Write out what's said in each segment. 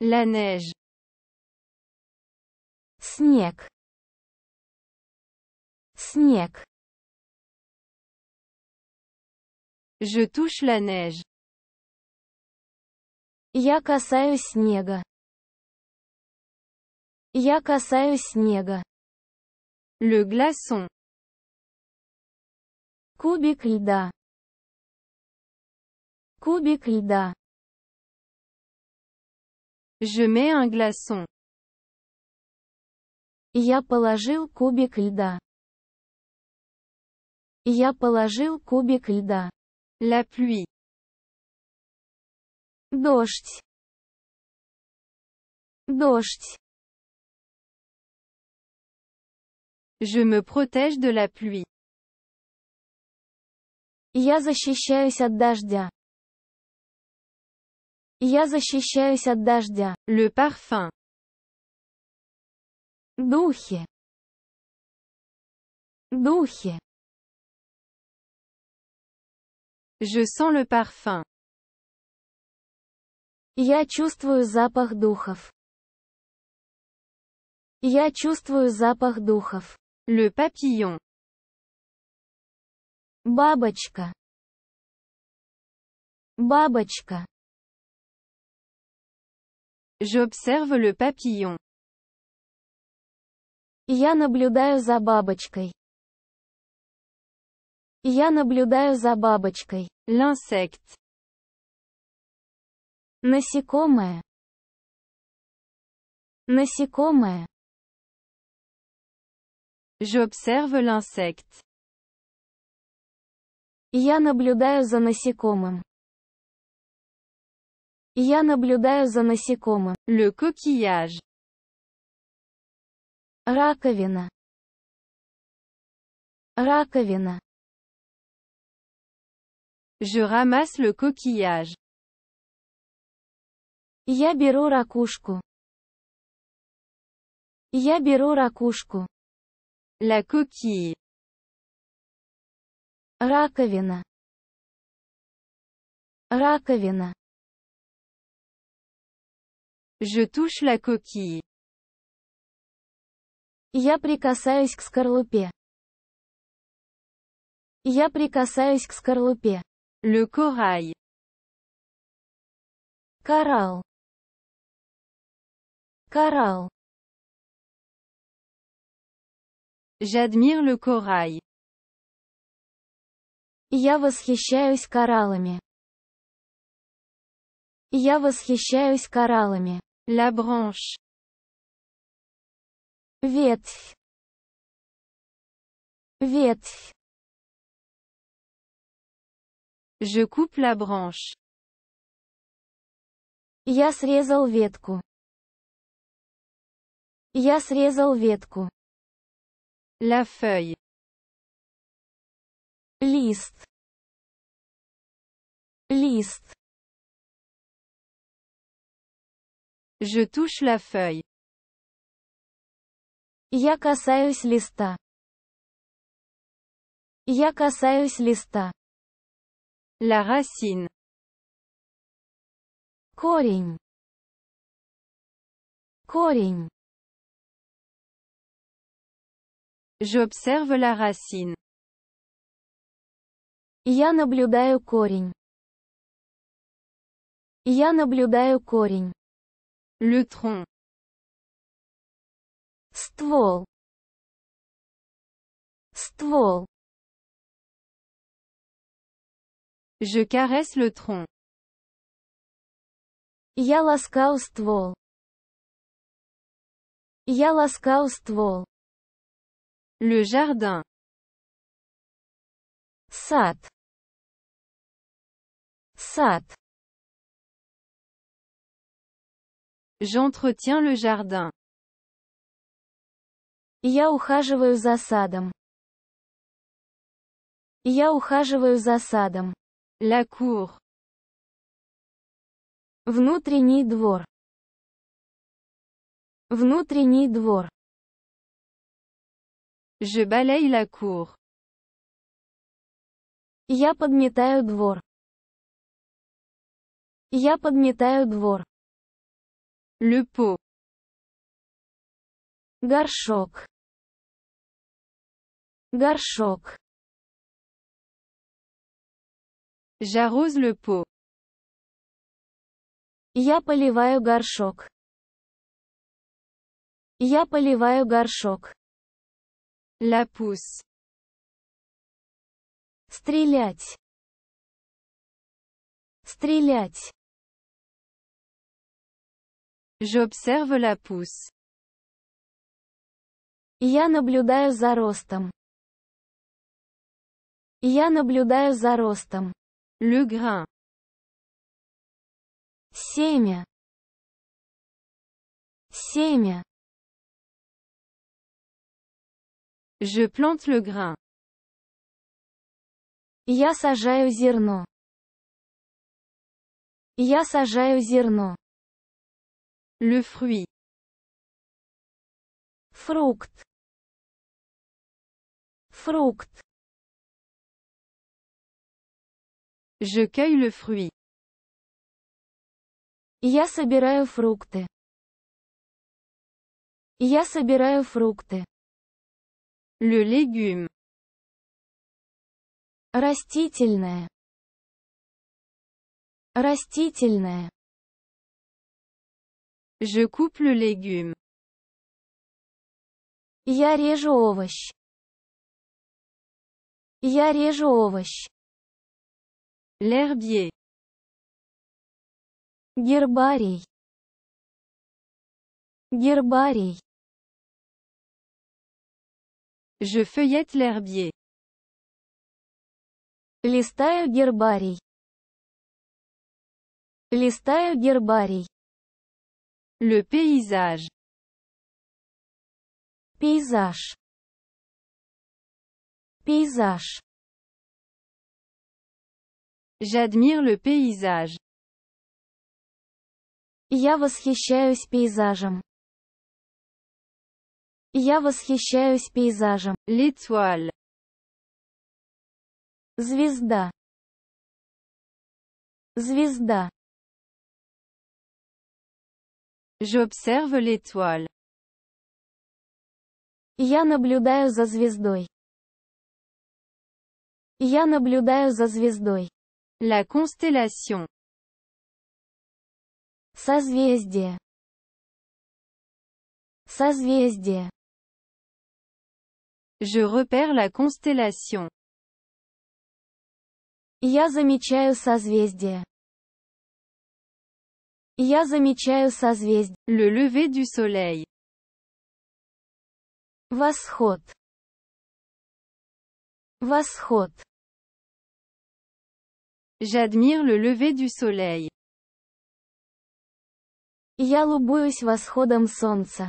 La neige. Снег. Снег. Je touche la neige. Я касаюсь снега. Я касаюсь снега. Le glaçon. Кубик льда. Кубик льда. Je mets un glaçon. Я положил кубик льда. Я положил кубик льда. La pluie. Дождь. Дождь. Je me protège de la pluie. Я защищаюсь от дождя. Я защищаюсь от дождя. Le parfum. Духи. Духи. Je sens le parfum. Я чувствую запах духов. Я чувствую запах духов. Le papillon. Бабочка. Бабочка. J'observe le papillon. Я наблюдаю за бабочкой. Я наблюдаю за бабочкой. L'insecte. Насекомое. Насекомое. J'observe l'insecte. Я наблюдаю за насекомым. Я наблюдаю за насекомым. Le coquillage. Раковина. Раковина. Je ramasse le coquillage. Я беру ракушку. Я беру ракушку. La coquille. Раковина. Раковина. Je touche la coquille. Я прикасаюсь к скорлупе. Я прикасаюсь к скорлупе. Le corail. Коралл. Коралл. J'admire le corail. Я восхищаюсь кораллами. Я восхищаюсь кораллами. La branche. Ветвь. Ветвь. Je coupe la branche. Я срезал ветку. Я срезал ветку. La feuille. L'ist. L'ist. Je touche la feuille. Я касаюсь листа. Я касаюсь листа. La racine. Корень. Корень. J'observe la racine. Я наблюдаю корень. Я наблюдаю корень. Le tronc. Ствол. Ствол. Je caresse le tronc. Я ласкаю ствол. Я Le jardin. sat Сад. J'entretiens le jardin. Я ухаживаю за садом. Я ухаживаю за садом. La cour. Внутренний двор. Внутренний двор. Je balaye la cour. Я подметаю двор. Я подметаю двор люпу, горшок, горшок. J'arrose le Я поливаю горшок. Я поливаю горшок. Лапус. Стрелять. Стрелять. J'observe la pousse. Я наблюдаю за ростом. Я наблюдаю за ростом. Le grain. Семя. Семя. Je plante le grain. Я сажаю зерно. Я сажаю зерно. Le fruit. Фрукт. Фрукт. Je cueille le fruit. Я собираю фрукты. Я собираю фрукты. Le légume. Растительное. Растительное. Je coupe le légume. Я режу овощ. Я режу овощ. L'herbier. Гербарий. Гербарий. Je feuillette l'herbier. Листаю гербарий. Листаю гербарий. Le paysage. Пейзаж. Пейзаж. J'admire le paysage. Я восхищаюсь пейзажем. Я восхищаюсь пейзажем. L'étoile. Звезда. Звезда. J'observe l'étoile. Я наблюдаю за звездой. Я наблюдаю за звездой. La constellation. Созвездие. Созвездие. Je repère la constellation. Я замечаю созвездие. Я замечаю созвездие. Le lever du soleil. Восход. Восход. J'admire le lever du soleil. Я любуюсь восходом солнца.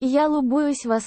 Я любуюсь восходом.